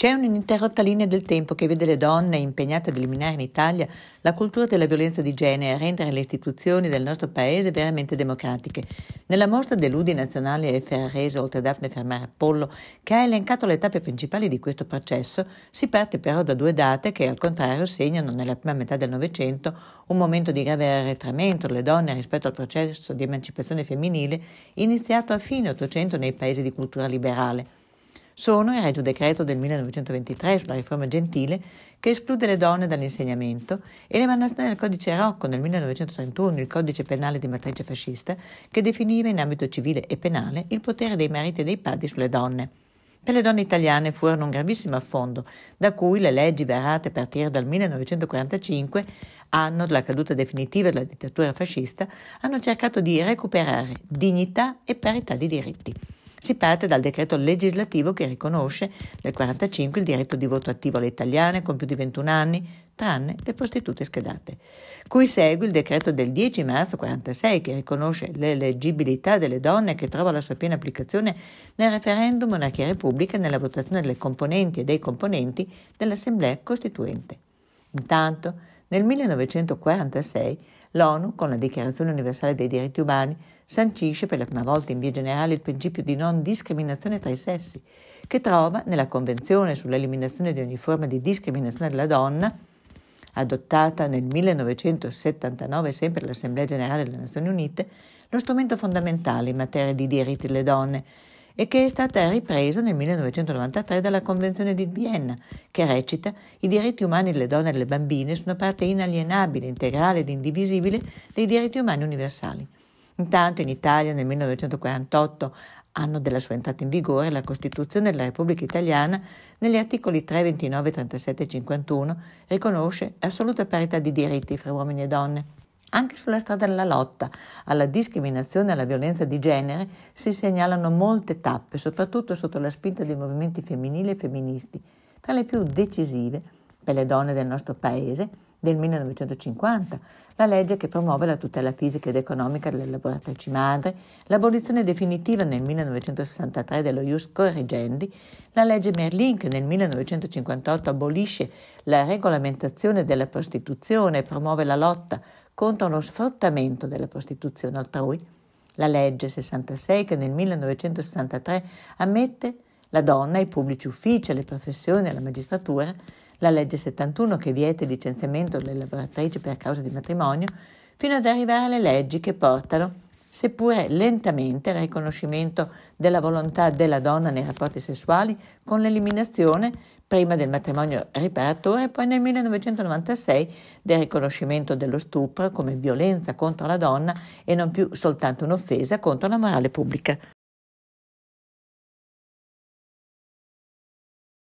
C'è un'interrotta linea del tempo che vede le donne impegnate ad eliminare in Italia la cultura della violenza di genere e a rendere le istituzioni del nostro paese veramente democratiche. Nella mostra dell'Udi Nazionale Ferrareso oltre Daphne Fermare Apollo, che ha elencato le tappe principali di questo processo, si parte però da due date che al contrario segnano nella prima metà del Novecento un momento di grave arretramento delle donne rispetto al processo di emancipazione femminile iniziato a fine Ottocento nei paesi di cultura liberale sono il Regio Decreto del 1923 sulla riforma gentile che esclude le donne dall'insegnamento e l'emanazione del Codice Rocco nel 1931, il codice penale di matrice fascista, che definiva in ambito civile e penale il potere dei mariti e dei padri sulle donne. Per le donne italiane furono un gravissimo affondo, da cui le leggi varate a partire dal 1945, anno della caduta definitiva della dittatura fascista, hanno cercato di recuperare dignità e parità di diritti. Si parte dal decreto legislativo che riconosce nel 1945 il diritto di voto attivo alle italiane con più di 21 anni, tranne le prostitute schedate. Cui segue il decreto del 10 marzo 1946 che riconosce l'eleggibilità delle donne che trova la sua piena applicazione nel referendum Monarchia Repubblica nella votazione delle componenti e dei componenti dell'Assemblea Costituente. Intanto, nel 1946 l'ONU, con la Dichiarazione universale dei diritti umani, sancisce per la prima volta in via generale il principio di non discriminazione tra i sessi, che trova nella Convenzione sull'eliminazione di ogni forma di discriminazione della donna, adottata nel 1979 sempre all'Assemblea generale delle Nazioni Unite, lo strumento fondamentale in materia di diritti delle donne, e che è stata ripresa nel 1993 dalla Convenzione di Vienna, che recita i diritti umani delle donne e delle bambine sono parte inalienabile, integrale ed indivisibile dei diritti umani universali. Intanto in Italia nel 1948 anno della sua entrata in vigore, la Costituzione della Repubblica Italiana, negli articoli 3, 29, 37 e 51, riconosce assoluta parità di diritti fra uomini e donne anche sulla strada della lotta alla discriminazione e alla violenza di genere si segnalano molte tappe, soprattutto sotto la spinta dei movimenti femminili e femministi, tra le più decisive per le donne del nostro Paese del 1950, la legge che promuove la tutela fisica ed economica delle lavoratrici madri, l'abolizione definitiva nel 1963 dello Ius Corrigendi, la legge Merlin che nel 1958 abolisce la regolamentazione della prostituzione e promuove la lotta contro lo sfruttamento della prostituzione altrui, la legge 66 che nel 1963 ammette la donna ai pubblici uffici, alle professioni, alla magistratura, la legge 71 che vieta il licenziamento delle lavoratrici per causa di matrimonio, fino ad arrivare alle leggi che portano, seppure lentamente, al riconoscimento della volontà della donna nei rapporti sessuali con l'eliminazione prima del matrimonio riparatore e poi nel 1996 del riconoscimento dello stupro come violenza contro la donna e non più soltanto un'offesa contro la morale pubblica.